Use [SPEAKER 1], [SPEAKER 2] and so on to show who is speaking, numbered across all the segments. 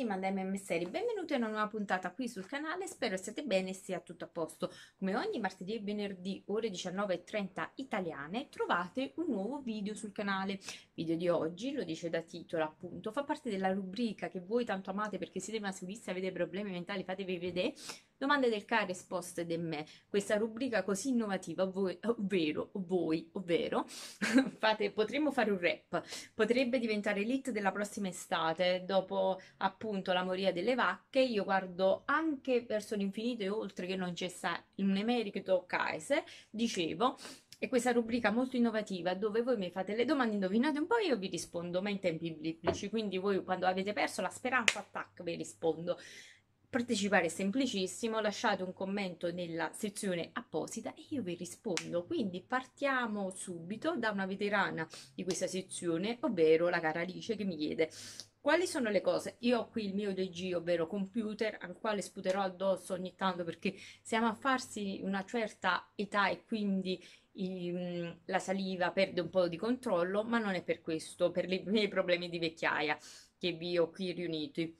[SPEAKER 1] settima da MM Serie, benvenuti a una nuova puntata qui sul canale, spero siate bene e sia tutto a posto. Come ogni martedì e venerdì ore 19.30 italiane trovate un nuovo video sul canale. Il video di oggi, lo dice da titolo appunto, fa parte della rubrica che voi tanto amate perché siete maschilissi, avete problemi mentali, fatevi vedere, domande del care risposte da me, questa rubrica così innovativa, voi, ovvero, voi, ovvero, fate, potremmo fare un rap, potrebbe diventare l'hit della prossima estate, dopo appunto appunto la moria delle vacche, io guardo anche verso l'infinito e oltre che non c'è un emerito Kaiser, dicevo, è questa rubrica molto innovativa dove voi mi fate le domande, indovinate un po' e io vi rispondo, ma in tempi biblici, quindi voi quando avete perso la speranza, tac, vi rispondo. Partecipare è semplicissimo, lasciate un commento nella sezione apposita e io vi rispondo. Quindi partiamo subito da una veterana di questa sezione, ovvero la cara Alice che mi chiede quali sono le cose? Io ho qui il mio DG, ovvero computer, al quale sputerò addosso ogni tanto perché siamo a farsi una certa età e quindi il, ehm, la saliva perde un po' di controllo, ma non è per questo, per i miei problemi di vecchiaia che vi ho qui riuniti.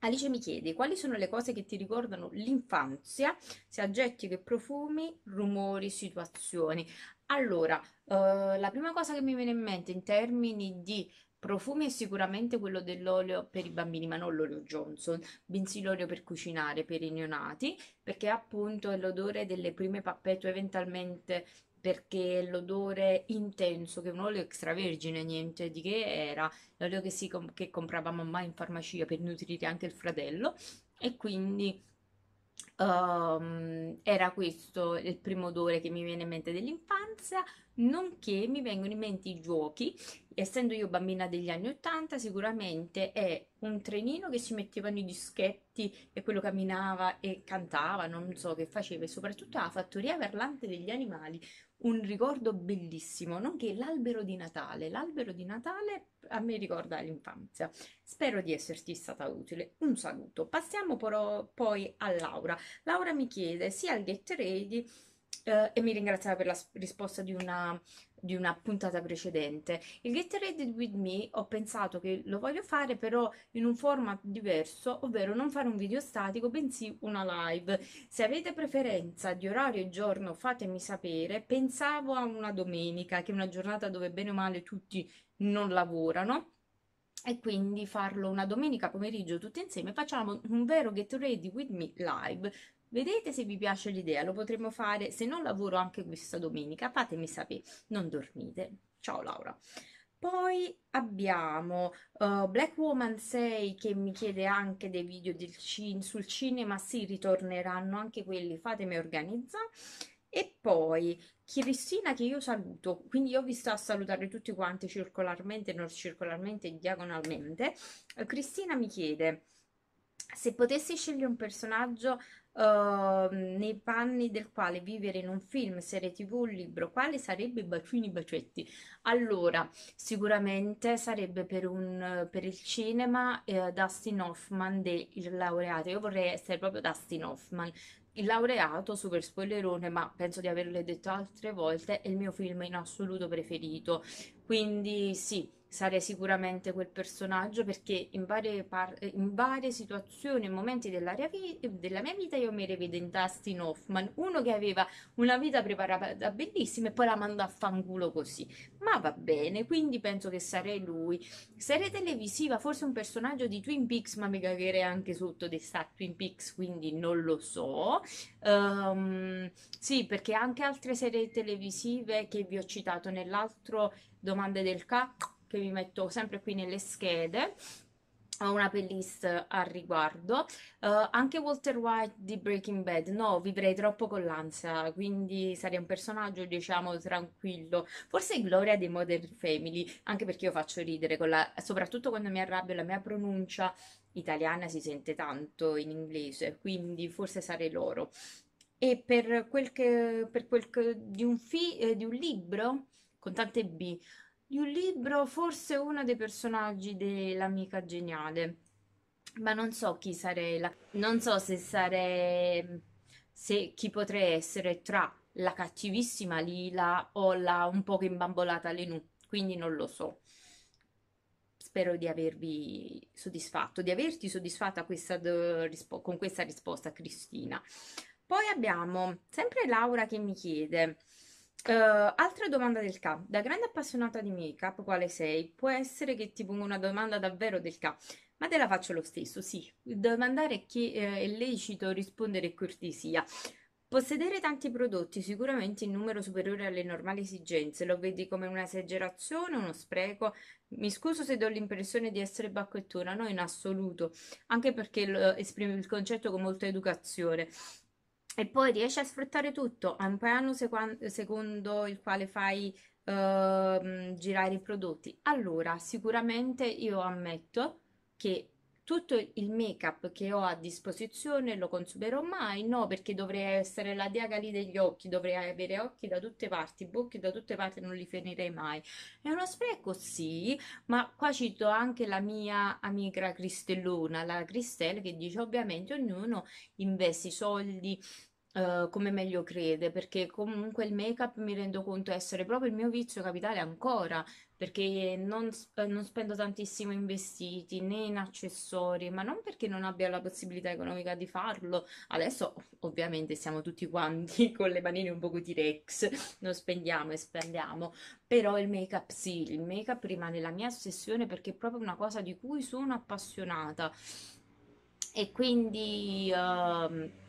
[SPEAKER 1] Alice mi chiede quali sono le cose che ti ricordano l'infanzia, sia oggetti che profumi, rumori, situazioni. Allora, eh, la prima cosa che mi viene in mente in termini di Profumi è sicuramente quello dell'olio per i bambini, ma non l'olio Johnson, bensì l'olio per cucinare per i neonati, perché appunto è l'odore delle prime pappette, eventualmente perché l'odore intenso, che un olio extravergine, niente di che era, l'olio che, si, che compravamo mai in farmacia per nutrire anche il fratello, e quindi Um, era questo il primo odore che mi viene in mente dell'infanzia, nonché mi vengono in mente i giochi. Essendo io bambina degli anni 80, sicuramente è un trenino che si mettevano i dischetti e quello camminava e cantava, non so che faceva, e soprattutto la fattoria parlante degli animali, un ricordo bellissimo, nonché l'albero di Natale. L'albero di Natale a me ricorda l'infanzia. Spero di esserti stata utile. Un saluto. Passiamo però poi a Laura. Laura mi chiede sia il Get Ready eh, e mi ringraziava per la risposta di una di una puntata precedente. Il Get Ready With Me ho pensato che lo voglio fare però in un format diverso, ovvero non fare un video statico, bensì una live. Se avete preferenza di orario e giorno fatemi sapere, pensavo a una domenica, che è una giornata dove bene o male tutti non lavorano e quindi farlo una domenica pomeriggio tutti insieme facciamo un vero get ready with me live Vedete se vi piace l'idea, lo potremo fare, se non lavoro anche questa domenica, fatemi sapere, non dormite. Ciao Laura. Poi abbiamo uh, Black Woman 6 che mi chiede anche dei video cin sul cinema, sì, ritorneranno anche quelli, fatemi organizzare. E poi Cristina che io saluto, quindi io vi sto a salutare tutti quanti circolarmente, non circolarmente, diagonalmente. Cristina mi chiede se potessi scegliere un personaggio Ehm, nei panni del quale vivere in un film, serie tv, un libro, quale sarebbe Bacini Bacetti? Allora, sicuramente sarebbe per, un, per il cinema eh, Dustin Hoffman del laureato, io vorrei essere proprio Dustin Hoffman, il laureato, super spoilerone, ma penso di averle detto altre volte, è il mio film in assoluto preferito. Quindi sì, sarei sicuramente quel personaggio perché in varie, par- in varie situazioni e momenti della, vi- della, mia vita io mi rivedo in Dustin Hoffman, uno che aveva una vita preparata bellissima e poi la manda a fanculo così. Ma va bene, quindi penso che sarei lui. Serie televisiva, forse un personaggio di Twin Peaks, ma mi cagherei anche sotto di sta Twin Peaks, quindi non lo so. Um, sì, perché anche altre serie televisive che vi ho citato nell'altro Domande del Cacco che vi metto sempre qui nelle schede ho una playlist al riguardo. Uh, anche Walter White di Breaking Bad, no, vivrei troppo con l'ansia, quindi sarei un personaggio, diciamo, tranquillo. Forse Gloria di Modern Family, anche perché io faccio ridere, la... soprattutto quando mi arrabbio, la mia pronuncia italiana si sente tanto in inglese, quindi forse sarei loro. E per quel che, per quel che... di un, fi... Eh, di un libro, con tante B, di un libro, forse uno dei personaggi dell'amica geniale, ma non so chi sarei, la... non so se sarei, se chi potrei essere tra la cattivissima Lila o la un po' imbambolata Lenù, quindi non lo so. Spero di avervi soddisfatto, di averti soddisfatta questa do... con questa risposta, Cristina. Poi abbiamo sempre Laura che mi chiede Uh, altra domanda del K. Da grande appassionata di make-up, quale sei? Può essere che ti ponga una domanda davvero del K, ma te la faccio lo stesso, sì. Domandare chi eh, è lecito, rispondere è cortesia. Possedere tanti prodotti, sicuramente in numero superiore alle normali esigenze, lo vedi come un'esagerazione, uno spreco? Mi scuso se do l'impressione di essere bacchettona, no in assoluto, anche perché esprimi il concetto con molta educazione e poi riesci a sfruttare tutto, a un piano secondo il quale fai uh, girare i prodotti, allora sicuramente io ammetto che tutto il make up che ho a disposizione lo consumerò mai? No, perché dovrei essere la diagali degli occhi, dovrei avere occhi da tutte parti, bocchi da tutte parti, non li finirei mai. È uno spreco, sì, ma qua cito anche la mia amica Cristellona, la Cristelle, che dice ovviamente ognuno investe i soldi eh, come meglio crede, perché comunque il make-up mi rendo conto essere proprio il mio vizio capitale ancora, perché non, sp- eh, non spendo tantissimo in vestiti né in accessori, ma non perché non abbia la possibilità economica di farlo. Adesso ovviamente siamo tutti quanti con le manine un poco di rex non spendiamo e spendiamo, però il make-up sì, il make-up rimane la mia ossessione perché è proprio una cosa di cui sono appassionata. E quindi... Uh,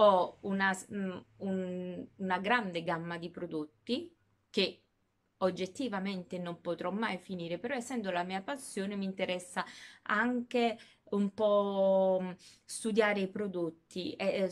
[SPEAKER 1] ho una, mm, un, una grande gamma di prodotti che oggettivamente non potrò mai finire, però essendo la mia passione mi interessa anche un po' mm, studiare i prodotti è,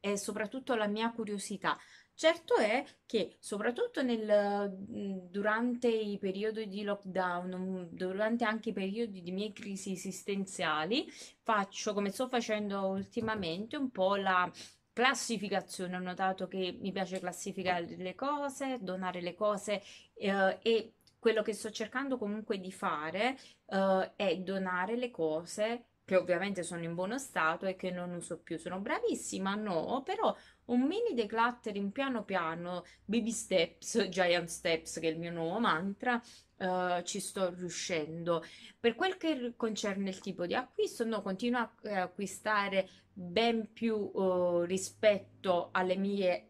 [SPEAKER 1] e soprattutto la mia curiosità. Certo è che soprattutto nel, mm, durante i periodi di lockdown, durante anche i periodi di mie crisi esistenziali, faccio come sto facendo ultimamente un po' la classificazione, ho notato che mi piace classificare le cose, donare le cose eh, e quello che sto cercando comunque di fare eh, è donare le cose che ovviamente sono in buono stato e che non uso più. Sono bravissima, no, però un mini declutter in piano piano, baby steps, giant steps che è il mio nuovo mantra, Uh, ci sto riuscendo. Per quel che concerne il tipo di acquisto, no, continuo a eh, acquistare ben più uh, rispetto alle mie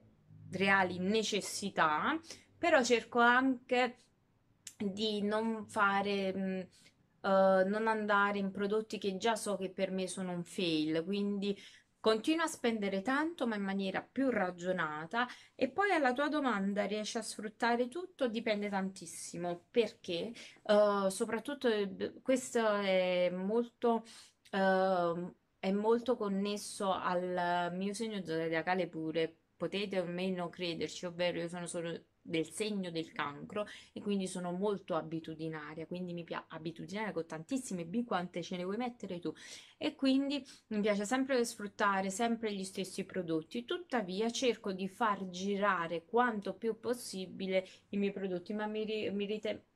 [SPEAKER 1] reali necessità, però cerco anche di non fare mh, eh, non andare in prodotti che già so che per me sono un fail, quindi continua a spendere tanto ma in maniera più ragionata e poi alla tua domanda riesci a sfruttare tutto dipende tantissimo perché uh, soprattutto eh, questo è molto uh, è molto connesso al mio segno zodiacale pure potete o meno crederci ovvero io sono solo del segno del cancro e quindi sono molto abitudinaria, quindi mi piace abitudinaria con tantissime B quante ce ne vuoi mettere tu e quindi mi piace sempre sfruttare sempre gli stessi prodotti, tuttavia cerco di far girare quanto più possibile i miei prodotti, ma mi, mi, rite,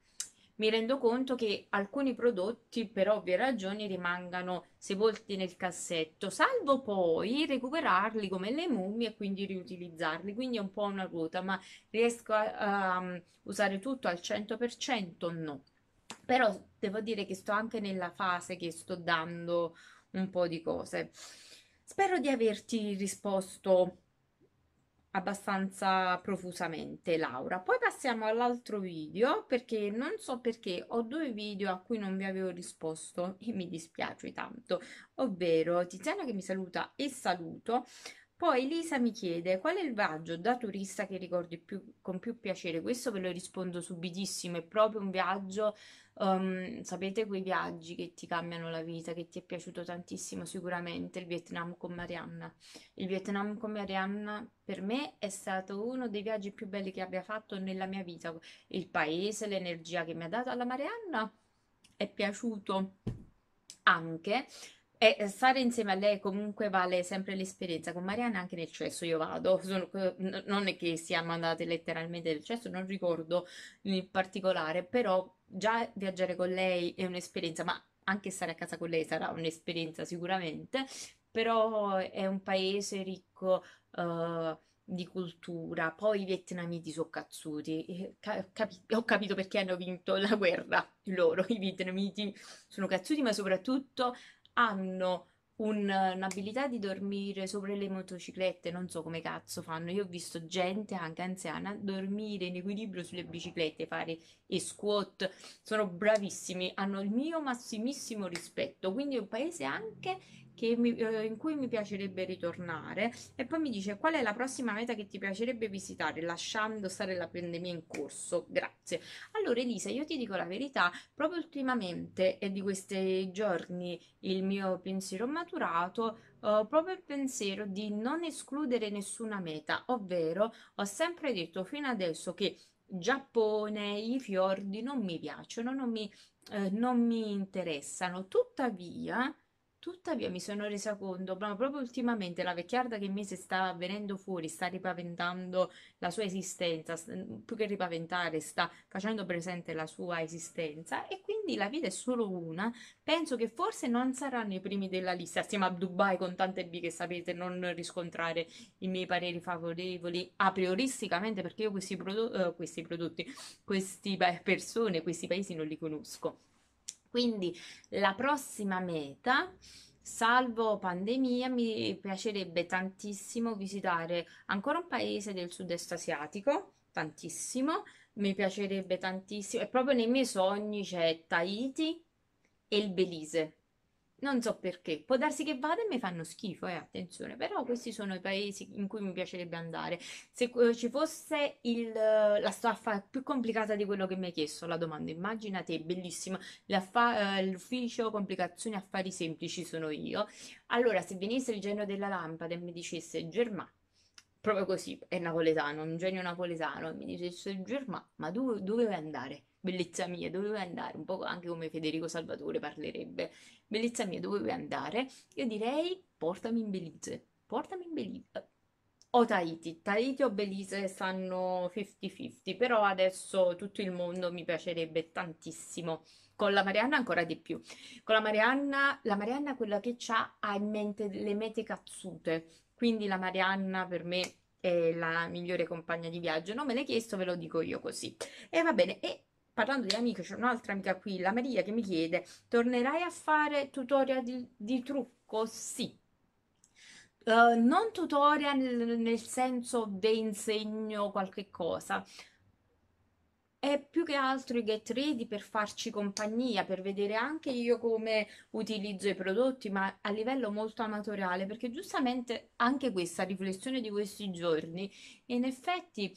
[SPEAKER 1] mi rendo conto che alcuni prodotti per ovvie ragioni rimangano sepolti nel cassetto, salvo poi recuperarli come le mummie e quindi riutilizzarli, quindi è un po' una ruota, ma riesco a um, usare tutto al 100%? No. Però devo dire che sto anche nella fase che sto dando un po' di cose. Spero di averti risposto abbastanza profusamente Laura. Poi passiamo all'altro video perché non so perché ho due video a cui non vi avevo risposto e mi dispiace tanto, ovvero Tiziana che mi saluta e saluto, poi Lisa mi chiede qual è il viaggio da turista che ricordi più, con più piacere. Questo ve lo rispondo subitissimo, è proprio un viaggio, um, sapete quei viaggi che ti cambiano la vita, che ti è piaciuto tantissimo sicuramente, il Vietnam con Marianna. Il Vietnam con Marianna per me è stato uno dei viaggi più belli che abbia fatto nella mia vita. Il paese, l'energia che mi ha dato alla Marianna è piaciuto anche e stare insieme a lei comunque vale sempre l'esperienza. Con Mariana anche nel cesso io vado, sono, non è che siamo andate letteralmente nel cesso, non ricordo in particolare, però già viaggiare con lei è un'esperienza, ma anche stare a casa con lei sarà un'esperienza sicuramente, però è un paese ricco uh, di cultura. Poi i vietnamiti sono cazzuti. Cap- ho capito perché hanno vinto la guerra loro, i vietnamiti sono cazzuti, ma soprattutto hanno un, un'abilità di dormire sopra le motociclette, non so come cazzo fanno. Io ho visto gente anche anziana dormire in equilibrio sulle biciclette, fare e squat, sono bravissimi, hanno il mio massimissimo rispetto. Quindi è un paese anche mi, eh, in cui mi piacerebbe ritornare e poi mi dice qual è la prossima meta che ti piacerebbe visitare lasciando stare la pandemia in corso grazie allora Elisa io ti dico la verità proprio ultimamente e di questi giorni il mio pensiero maturato Uh, proprio il pensiero di non escludere nessuna meta, ovvero ho sempre detto fino adesso che Giappone, i fiordi non mi piacciono, non mi, eh, non mi interessano, tuttavia Tuttavia mi sono resa conto, proprio ultimamente, la vecchiarda che in me si sta venendo fuori, sta ripaventando la sua esistenza, mm, più che ripaventare, sta facendo presente la sua esistenza e quindi la vita è solo una. Penso che forse non saranno i primi della lista, assieme a Dubai con tante B che sapete non riscontrare i miei pareri favorevoli a prioristicamente perché io questi, prodo- eh, questi prodotti, queste persone, questi paesi non li conosco quindi la prossima meta, salvo pandemia, mi piacerebbe tantissimo visitare ancora un paese del sud-est asiatico, tantissimo, mi piacerebbe tantissimo, e proprio nei miei sogni c'è Tahiti e il Belize non so perché, può darsi che vada e mi fanno schifo, eh, attenzione, però questi sono i paesi in cui mi piacerebbe andare. Se eh, ci fosse il, la staffa più complicata di quello che mi hai chiesto la domanda, immaginate, bellissima, eh, l'ufficio complicazioni affari semplici sono io. Allora, se venisse il genio della lampada e mi dicesse Germà, proprio così, è napoletano, un genio napoletano, e mi dicesse Germà, ma dove, dove vuoi andare? bellezza mia, dove andare? Un po' anche come Federico Salvatore parlerebbe, bellezza mia, dove vuoi andare? Io direi portami in Belize, portami in Belize. O Tahiti, Tahiti o Belize stanno 50-50, però adesso tutto il mondo mi piacerebbe tantissimo, con la Marianna ancora di più. Con la Marianna, la Marianna quella che ha ha in mente le mete cazzute, quindi la Marianna per me è la migliore compagna di viaggio, non me l'hai chiesto, ve lo dico io così. E va bene, e parlando di amiche, c'è un'altra amica qui, la Maria, che mi chiede, tornerai a fare tutorial di, di trucco? Sì. Uh, non tutorial nel, nel senso di insegno qualche cosa, è più che altro i get ready per farci compagnia, per vedere anche io come utilizzo i prodotti, ma a livello molto amatoriale, perché giustamente anche questa riflessione di questi giorni, in effetti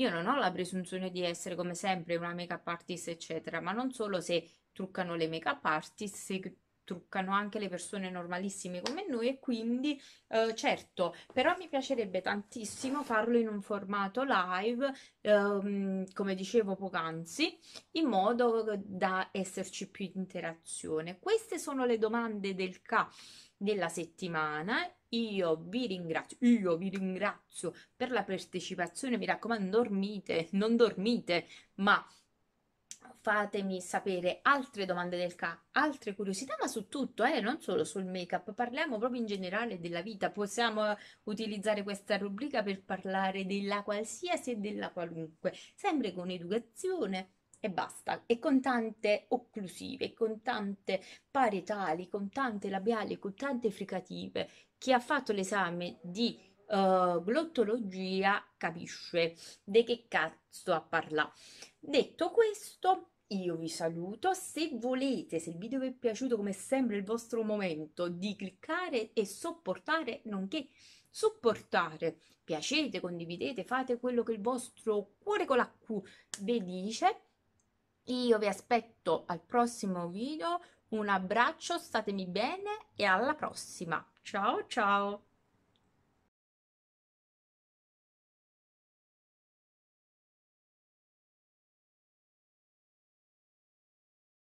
[SPEAKER 1] io non ho la presunzione di essere come sempre una make up artist, eccetera, ma non solo se truccano le make up artist, se truccano anche le persone normalissime come noi e quindi eh, certo, però mi piacerebbe tantissimo farlo in un formato live, ehm, come dicevo poc'anzi, in modo da esserci più interazione. Queste sono le domande del CA della settimana. Io vi ringrazio, io vi ringrazio per la partecipazione, mi raccomando dormite, non dormite, ma fatemi sapere altre domande del K, altre curiosità, ma su tutto, eh, non solo sul make-up, parliamo proprio in generale della vita, possiamo eh, utilizzare questa rubrica per parlare della qualsiasi e della qualunque, sempre con educazione e basta, e con tante occlusive, con tante parietali, con tante labiali, con tante fricative. Chi ha fatto l'esame di uh, glottologia capisce di che cazzo ha parlato. Detto questo, io vi saluto, se volete, se il video vi è piaciuto come sempre il vostro momento di cliccare e sopportare, nonché supportare, piacete, condividete, fate quello che il vostro cuore con la Q vi dice. Io vi aspetto al prossimo video, un abbraccio, statemi bene e alla prossima. Ciao ciao!